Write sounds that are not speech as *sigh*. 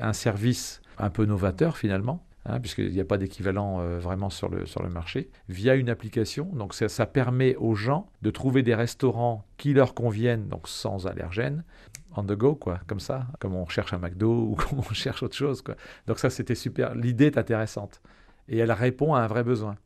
un service un peu novateur finalement. Hein, puisqu'il n'y a pas d'équivalent euh, vraiment sur le, sur le marché, via une application. Donc ça, permet aux gens de trouver des restaurants qui leur conviennent, donc sans allergènes, on the go, quoi, comme ça, comme on cherche un McDo *laughs* ou comme on cherche autre chose. Quoi. Donc ça, c'était super. L'idée est intéressante. Et elle répond à un vrai besoin.